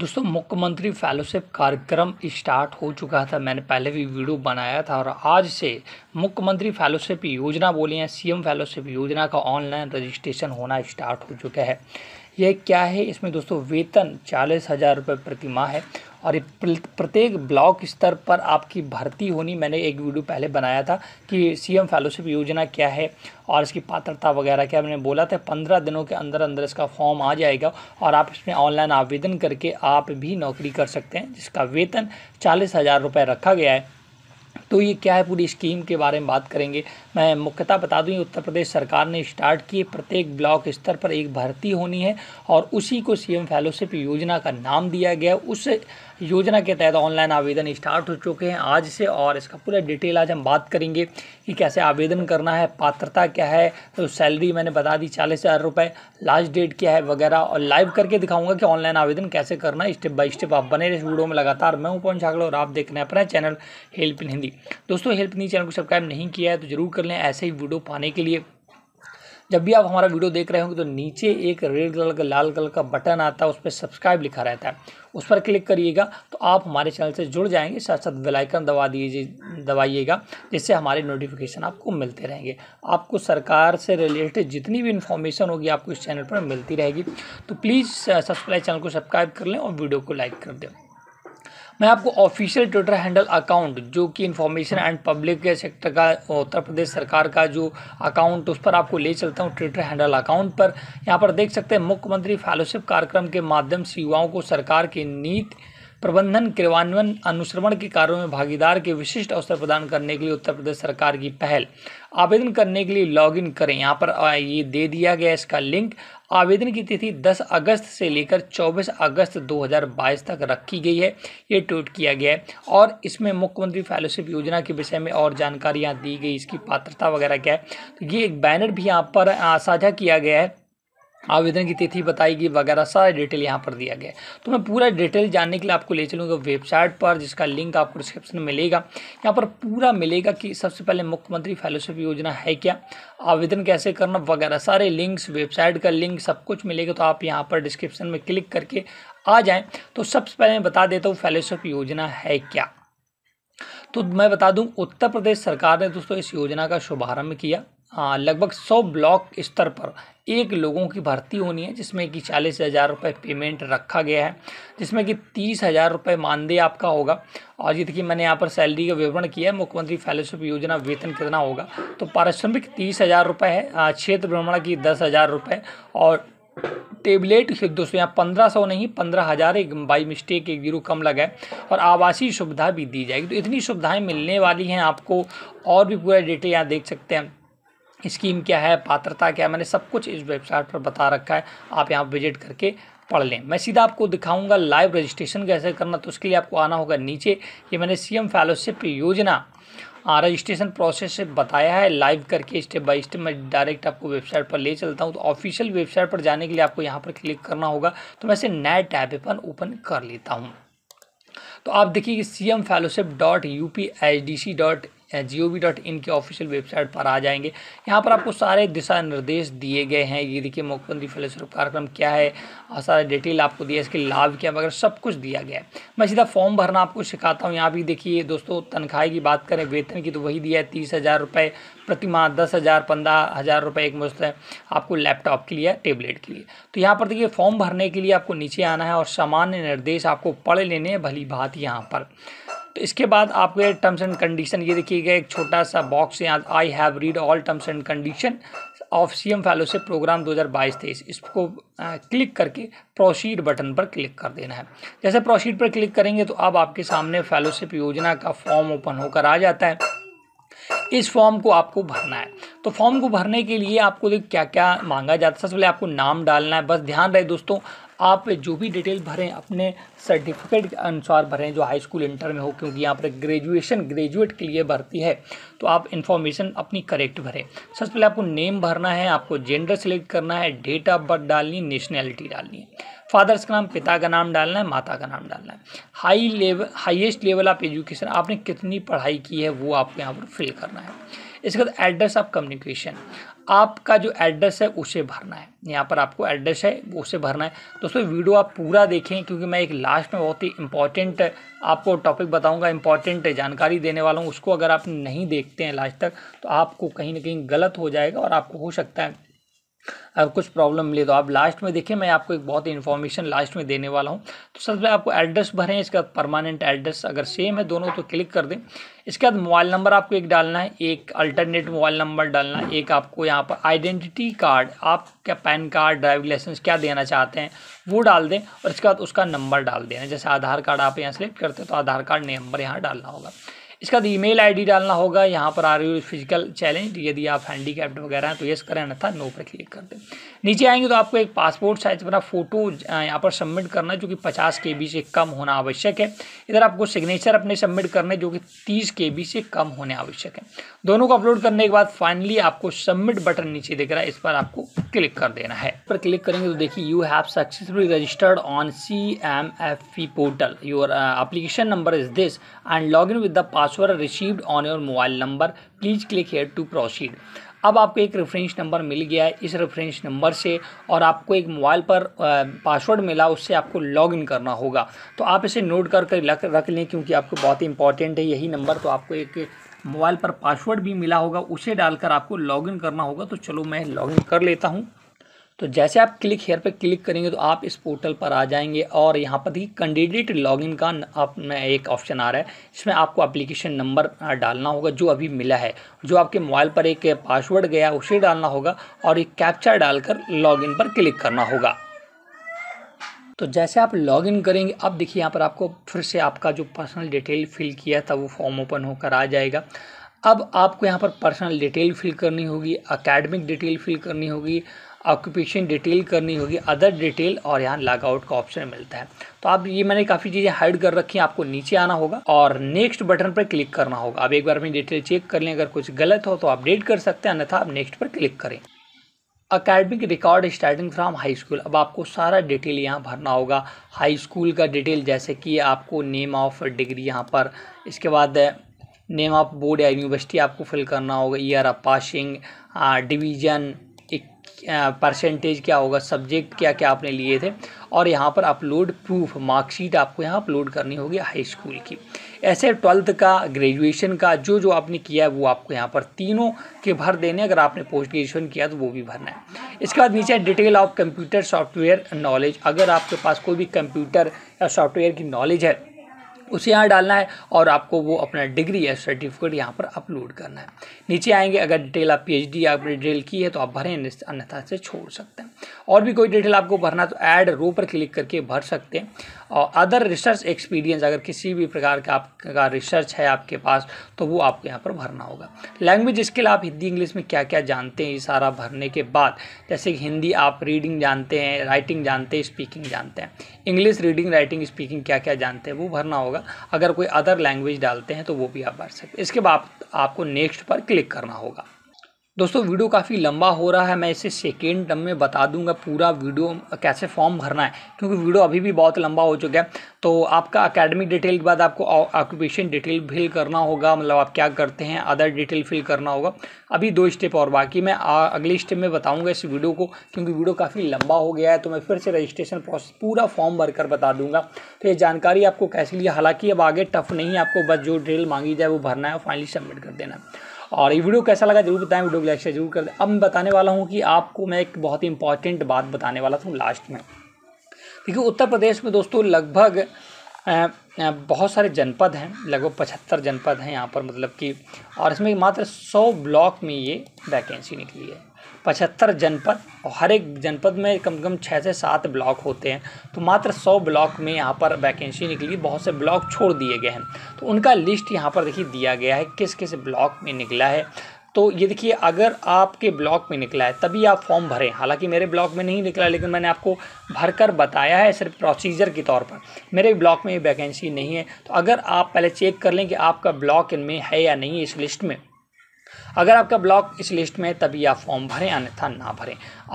दोस्तों मुख्यमंत्री फेलोशिप कार्यक्रम स्टार्ट हो चुका था मैंने पहले भी वीडियो बनाया था और आज से मुख्यमंत्री फेलोशिप योजना बोले हैं सीएम फेलोशिप योजना का ऑनलाइन रजिस्ट्रेशन होना स्टार्ट हो चुका है यह क्या है इसमें दोस्तों वेतन चालीस हज़ार रुपये प्रतिमा है और प्रत्येक ब्लॉक स्तर पर आपकी भर्ती होनी मैंने एक वीडियो पहले बनाया था कि सीएम फेलोशिप योजना क्या है और इसकी पात्रता वगैरह क्या मैंने बोला था पंद्रह दिनों के अंदर अंदर इसका फॉर्म आ जाएगा और आप इसमें ऑनलाइन आवेदन करके आप भी नौकरी कर सकते हैं जिसका वेतन चालीस हज़ार रुपये रखा गया है तो ये क्या है पूरी स्कीम के बारे में बात करेंगे मैं मुख्यतः बता दूँ उत्तर प्रदेश सरकार ने स्टार्ट किए प्रत्येक ब्लॉक स्तर पर एक भर्ती होनी है और उसी को सीएम फेलोशिप योजना का नाम दिया गया उस योजना के तहत ऑनलाइन आवेदन स्टार्ट हो चुके हैं आज से और इसका पूरा डिटेल आज हम बात करेंगे कि कैसे आवेदन करना है पात्रता क्या है तो सैलरी मैंने बता दी चालीस हज़ार रुपये लास्ट डेट क्या है वगैरह और लाइव करके दिखाऊंगा कि ऑनलाइन आवेदन कैसे करना है स्टेप बाय स्टेप आप बने रहे इस वीडियो में लगातार मैं हूं पवन और आप देख रहे हैं अपना चैनल हेल्प इन हिंदी दोस्तों हेल्प इन हिंदी चैनल को सब्सक्राइब नहीं किया है तो जरूर कर लें ऐसे ही वीडियो पाने के लिए जब भी आप हमारा वीडियो देख रहे होंगे तो नीचे एक रेड कलर का लाल कलर का बटन आता है उस पर सब्सक्राइब लिखा रहता है उस पर क्लिक करिएगा तो आप हमारे चैनल से जुड़ जाएंगे साथ साथ बेलाइकन दबा दीजिए दबाइएगा जिससे हमारे नोटिफिकेशन आपको मिलते रहेंगे आपको सरकार से रिलेटेड जितनी भी इन्फॉर्मेशन होगी आपको इस चैनल पर मिलती रहेगी तो प्लीज़ सब्सक्राइब चैनल को सब्सक्राइब कर लें और वीडियो को लाइक कर दें मैं आपको ऑफिशियल ट्विटर हैंडल अकाउंट जो कि इन्फॉर्मेशन एंड पब्लिक सेक्टर का उत्तर प्रदेश सरकार का जो अकाउंट उस पर आपको ले चलता हूँ ट्विटर हैंडल अकाउंट पर यहाँ पर देख सकते हैं मुख्यमंत्री फेलोशिप कार्यक्रम के माध्यम से युवाओं को सरकार की नीति प्रबंधन क्रियान्वयन अनुश्रवण के कार्यों में भागीदार के विशिष्ट अवसर प्रदान करने के लिए उत्तर प्रदेश सरकार की पहल आवेदन करने के लिए लॉगिन करें यहाँ पर ये दे दिया गया इसका लिंक आवेदन की तिथि 10 अगस्त से लेकर 24 अगस्त 2022 तक रखी गई है ये ट्वीट किया गया है और इसमें मुख्यमंत्री फेलोशिप योजना के विषय में और जानकारियाँ दी गई इसकी पात्रता वगैरह क्या है तो ये एक बैनर भी यहाँ पर साझा किया गया है आवेदन की तिथि बताएगी वगैरह सारा डिटेल यहाँ पर दिया गया तो मैं पूरा डिटेल जानने के लिए आपको ले चलूँगा वेबसाइट पर जिसका लिंक आपको डिस्क्रिप्शन में मिलेगा यहाँ पर पूरा मिलेगा कि सबसे पहले मुख्यमंत्री फेलोशिप योजना है क्या आवेदन कैसे करना वगैरह सारे लिंक्स वेबसाइट का लिंक सब कुछ मिलेगा तो आप यहाँ पर डिस्क्रिप्शन में क्लिक करके आ जाएँ तो सबसे पहले मैं बता देता हूँ फेलोशिप योजना है क्या तो मैं बता दूं उत्तर प्रदेश सरकार ने दोस्तों इस योजना का शुभारंभ किया हाँ, लगभग सौ ब्लॉक स्तर पर एक लोगों की भर्ती होनी है जिसमें कि चालीस हज़ार रुपये पेमेंट रखा गया है जिसमें कि तीस हज़ार रुपये मानदेय आपका होगा और जितने की मैंने यहाँ पर सैलरी का विवरण किया है मुख्यमंत्री फेलोशिप योजना वेतन कितना होगा तो पारिश्रमिक तीस हज़ार रुपये है क्षेत्र भ्रमण की दस हज़ार रुपये और टेबलेट दोस्तों यहाँ पंद्रह सौ नहीं पंद्रह हज़ार एक बाई मिस्टेक एक जीरो कम लगा है और आवासीय सुविधा भी दी जाएगी तो इतनी सुविधाएं मिलने वाली हैं आपको और भी पूरा डिटेल यहाँ देख सकते हैं स्कीम क्या है पात्रता क्या है मैंने सब कुछ इस वेबसाइट पर बता रखा है आप यहाँ विजिट करके पढ़ लें मैं सीधा आपको दिखाऊंगा लाइव रजिस्ट्रेशन कैसे करना तो उसके लिए आपको आना होगा नीचे ये मैंने सीएम फेलोशिप योजना रजिस्ट्रेशन प्रोसेस से बताया है लाइव करके स्टेप बाय स्टेप मैं डायरेक्ट आपको वेबसाइट पर ले चलता हूँ तो ऑफिशियल वेबसाइट पर जाने के लिए आपको यहाँ पर क्लिक करना होगा तो मैं इसे नए टैब पर ओपन कर लेता हूँ तो आप देखिए C M fellowship dot U P H D C dot G O V dot in के ऑफिशियल वेबसाइट पर आ जाएंगे यहाँ पर आपको सारे दिशा निर्देश दिए गए हैं ये देखिए मुख्यमंत्री फलस्वरूप कार्यक्रम क्या है और सारा डिटेल आपको दिया इसके लाभ क्या वगैरह सब कुछ दिया गया है मैं सीधा फॉर्म भरना आपको सिखाता हूँ यहाँ भी देखिए दोस्तों तनख्वाही की बात करें वेतन की तो वही दिया है तीस हज़ार रुपये प्रति माह दस हज़ार पंद्रह हज़ार रुपये एक मुश्त है आपको लैपटॉप के लिए टेबलेट के लिए तो यहाँ पर देखिए फॉर्म भरने के लिए आपको नीचे आना है और सामान्य निर्देश आपको पढ़ लेने भली बात यहाँ पर तो इसके बाद आपके टर्म्स एंड कंडीशन ये देखिएगा एक छोटा सा बॉक्स यहाँ I have read all terms and condition of C M fellowship program 2022 तेईस इसको क्लिक करके प्रोसीड बटन पर क्लिक कर देना है जैसे प्रोसीड पर क्लिक करेंगे तो अब आपके सामने फेलोशिप योजना का फॉर्म ओपन होकर आ जाता है इस फॉर्म को आपको भरना है तो फॉर्म को भरने के लिए आपको देख क्या क्या मांगा जाता है सबसे पहले आपको नाम डालना है बस ध्यान रहे दोस्तों आप जो भी डिटेल भरें अपने सर्टिफिकेट के अनुसार भरें जो हाई स्कूल इंटर में हो क्योंकि यहाँ पर ग्रेजुएशन ग्रेजुएट के लिए भरती है तो आप इन्फॉर्मेशन अपनी करेक्ट भरें सबसे पहले आपको नेम भरना है आपको जेंडर सेलेक्ट करना है डेट ऑफ बर्थ डालनी नेशनैलिटी डालनी है फादर्स का नाम पिता का नाम डालना है माता का नाम डालना है high level highest level of education आपने कितनी पढ़ाई की है वो आपको यहाँ पर फिल करना है इसके बाद एड्रेस ऑफ कम्युनिकेशन आपका जो एड्रेस है उसे भरना है यहाँ पर आपको एड्रेस है उसे भरना है दोस्तों वीडियो आप पूरा देखें क्योंकि मैं एक लास्ट में बहुत ही इंपॉर्टेंट आपको टॉपिक बताऊंगा इंपॉर्टेंट जानकारी देने वाला हूँ उसको अगर आप नहीं देखते हैं लास्ट तक तो आपको कहीं ना कहीं गलत हो जाएगा और आपको हो सकता है अगर कुछ प्रॉब्लम मिले तो आप लास्ट में देखिए मैं आपको एक बहुत ही इन्फॉर्मेशन लास्ट में देने वाला हूँ तो सबसे पहले आपको एड्रेस भरें इसका परमानेंट एड्रेस अगर सेम है दोनों तो क्लिक कर दें इसके बाद मोबाइल नंबर आपको एक डालना है एक अल्टरनेट मोबाइल नंबर डालना है एक आपको यहाँ पर आइडेंटिटी कार्ड आप क्या पैन कार्ड ड्राइविंग लाइसेंस क्या देना चाहते हैं वो डाल दें और इसके बाद उसका नंबर डाल देना जैसे आधार कार्ड आप यहाँ सेलेक्ट करते हैं तो आधार कार्ड नंबर यहाँ डालना होगा इसका तो ईमेल आईडी डालना होगा यहाँ पर आ रही हो फिजिकल चैलेंज यदि आप कैप्ट वगैरह हैं तो ये करें था नो पर क्लिक कर दें नीचे आएंगे तो आपको एक पासपोर्ट साइज अपना फोटो यहाँ पर सबमिट करना है जो कि पचास के बी से कम होना आवश्यक है इधर आपको सिग्नेचर अपने सबमिट करने जो कि तीस के बी से कम होने आवश्यक है दोनों को अपलोड करने के बाद फाइनली आपको सबमिट बटन नीचे दिख रहा है इस पर आपको क्लिक कर देना है पर क्लिक करेंगे तो देखिए you have successfully registered on C M F P portal your application number is this and log in with the password received on your mobile number please click here to proceed अब आपको एक reference number मिल गया है इस reference number से और आपको एक मोबाइल पर पासवर्ड uh, मिला उससे आपको लॉगिन करना होगा तो आप इसे नोट कर कर रख लें क्योंकि आपको बहुत ही इंपॉर्टेंट है यही नंबर तो आपको एक मोबाइल पर पासवर्ड भी मिला होगा उसे डालकर आपको लॉगिन करना होगा तो चलो मैं लॉगिन कर लेता हूँ तो जैसे आप क्लिक हेयर पर क्लिक करेंगे तो आप इस पोर्टल पर आ जाएंगे और यहाँ पर ही कैंडिडेट लॉगिन का आप एक ऑप्शन आ रहा है इसमें आपको एप्लीकेशन नंबर डालना होगा जो अभी मिला है जो आपके मोबाइल पर एक पासवर्ड गया उसे डालना होगा और एक कैप्चा डालकर लॉगिन पर क्लिक करना होगा तो जैसे आप लॉग इन करेंगे अब देखिए यहाँ पर आपको फिर से आपका जो पर्सनल डिटेल फिल किया था वो फॉर्म ओपन होकर आ जाएगा अब आपको यहाँ पर पर्सनल डिटेल फिल करनी होगी अकेडमिक डिटेल फिल करनी होगी ऑक्यूपेशन डिटेल करनी होगी अदर डिटेल और यहाँ लॉग आउट का ऑप्शन मिलता है तो आप ये मैंने काफ़ी चीज़ें हाइड कर रखी हैं आपको नीचे आना होगा और नेक्स्ट बटन पर क्लिक करना होगा आप एक बार अपनी डिटेल चेक कर लें अगर कुछ गलत हो तो अपडेट कर सकते हैं अन्यथा आप नेक्स्ट पर क्लिक करें academic record starting from high school अब आपको सारा डिटेल यहाँ भरना होगा हाई स्कूल का डिटेल जैसे कि आपको नेम ऑफ डिग्री यहाँ पर इसके बाद नेम ऑफ बोर्ड या यूनिवर्सिटी आपको फिल करना होगा year of passing division percentage क्या होगा सब्जेक्ट क्या क्या आपने लिए थे और यहाँ पर अपलोड प्रूफ मार्कशीट आपको यहाँ अपलोड करनी होगी हाई स्कूल की ऐसे ट्वेल्थ का ग्रेजुएशन का जो जो आपने किया है वो आपको यहाँ पर तीनों के भर देने अगर आपने पोस्ट ग्रेजुएशन किया तो वो भी भरना है इसके बाद नीचे detail of computer software knowledge अगर आपके पास कोई भी कंप्यूटर या सॉफ्टवेयर की नॉलेज है उसे यहाँ डालना है और आपको वो अपना डिग्री या सर्टिफिकेट यहाँ पर अपलोड करना है नीचे आएंगे अगर डिटेल आप पीएचडी आपने डिटेल की है तो आप भरें अन्यथा से छोड़ सकते हैं और भी कोई डिटेल आपको भरना तो ऐड रो पर क्लिक करके भर सकते हैं और अदर रिसर्च एक्सपीरियंस अगर किसी भी प्रकार का आपका रिसर्च है आपके पास तो वो आपको यहाँ पर भरना होगा लैंग्वेज स्किल आप हिंदी इंग्लिश में क्या क्या जानते हैं ये सारा भरने के बाद जैसे कि हिंदी आप रीडिंग जानते हैं राइटिंग जानते हैं स्पीकिंग जानते हैं इंग्लिश रीडिंग राइटिंग स्पीकिंग क्या क्या जानते हैं वो भरना होगा अगर कोई अदर लैंग्वेज डालते हैं तो वो भी आप भर सकते हैं इसके बाद आपको नेक्स्ट पर क्लिक करना होगा दोस्तों वीडियो काफ़ी लंबा हो रहा है मैं इसे सेकेंड टर्म में बता दूंगा पूरा वीडियो कैसे फॉर्म भरना है क्योंकि वीडियो अभी भी बहुत लंबा हो चुका है तो आपका अकेडमिक डिटेल के बाद आपको ऑक्यूपेशन डिटेल फिल करना होगा मतलब आप क्या करते हैं अदर डिटेल फिल करना होगा अभी दो स्टेप और बाकी मैं अगले स्टेप में बताऊँगा इस वीडियो को क्योंकि वीडियो काफ़ी लंबा हो गया है तो मैं फिर से रजिस्ट्रेशन प्रोसेस पूरा फॉर्म भर कर बता दूंगा तो ये जानकारी आपको कैसे लिया हालाँकि अब आगे टफ नहीं है आपको बस जो डिटेल मांगी जाए वो भरना है और फाइनली सबमिट कर देना है और ये वीडियो कैसा लगा जरूर बताएं वीडियो को लाइक शेयर जरूर कर दें अब मैं बताने वाला हूँ कि आपको मैं एक बहुत ही इंपॉर्टेंट बात बताने वाला था लास्ट में देखिए उत्तर प्रदेश में दोस्तों लगभग बहुत सारे जनपद हैं लगभग पचहत्तर जनपद हैं यहाँ पर मतलब कि और इसमें मात्र सौ ब्लॉक में ये वैकेंसी निकली है पचहत्तर जनपद और हर एक जनपद में कम से कम छः से सात ब्लॉक होते हैं तो मात्र सौ ब्लॉक में यहाँ पर वैकेंसी निकली बहुत से ब्लॉक छोड़ दिए गए हैं तो उनका लिस्ट यहाँ पर देखिए दिया गया है किस किस ब्लॉक में निकला है तो ये देखिए अगर आपके ब्लॉक में निकला है तभी आप फॉर्म भरें हालांकि मेरे ब्लॉक में नहीं निकला लेकिन मैंने आपको भरकर बताया है सिर्फ प्रोसीजर के तौर पर मेरे ब्लॉक में ये वैकेंसी नहीं है तो अगर आप पहले चेक कर लें कि आपका ब्लॉक इनमें है या नहीं इस लिस्ट में अगर आपका ब्लॉक इस लिस्ट में है तभी आप फॉर्म भरें अन्यथा ना भरें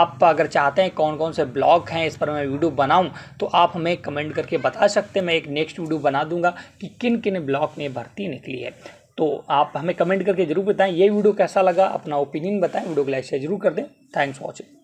आप अगर चाहते हैं कौन कौन से ब्लॉग हैं इस पर मैं वीडियो बनाऊं तो आप हमें कमेंट करके बता सकते हैं मैं एक नेक्स्ट वीडियो बना दूंगा कि किन किन ब्लॉक में भर्ती निकली है तो आप हमें कमेंट करके जरूर बताएं ये वीडियो कैसा लगा अपना ओपिनियन बताएं वीडियो को लाइक शेयर जरूर कर दें थैंक्स वॉचिंग